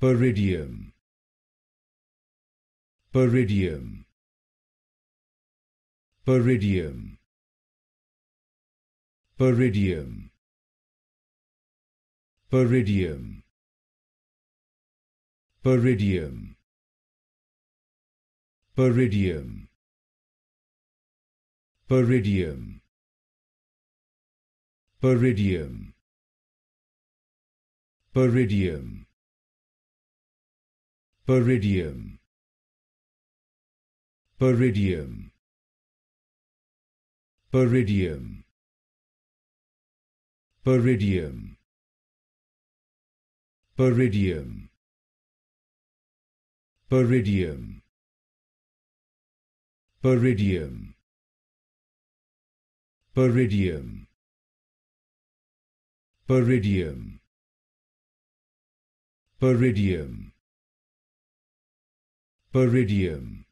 Peridium. Peridium. Peridium. Peridium. Peridium. Peridium. Peridium. Peridium. Peridium. Peridium. Peridium. Peridium. Peridium. Peridium. Peridium. Peridium. Peridium. Peridium. Paridium. Paridium. Peridium.